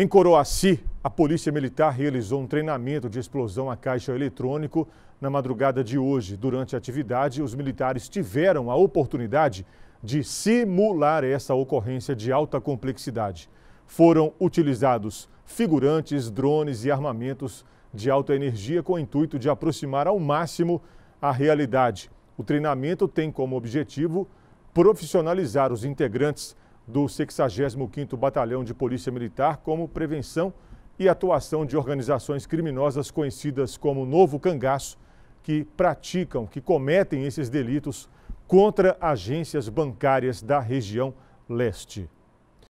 Em Coroaci, a Polícia Militar realizou um treinamento de explosão a caixa eletrônico na madrugada de hoje. Durante a atividade, os militares tiveram a oportunidade de simular essa ocorrência de alta complexidade. Foram utilizados figurantes, drones e armamentos de alta energia com o intuito de aproximar ao máximo a realidade. O treinamento tem como objetivo profissionalizar os integrantes do 65º Batalhão de Polícia Militar como prevenção e atuação de organizações criminosas conhecidas como Novo Cangaço, que praticam, que cometem esses delitos contra agências bancárias da região leste.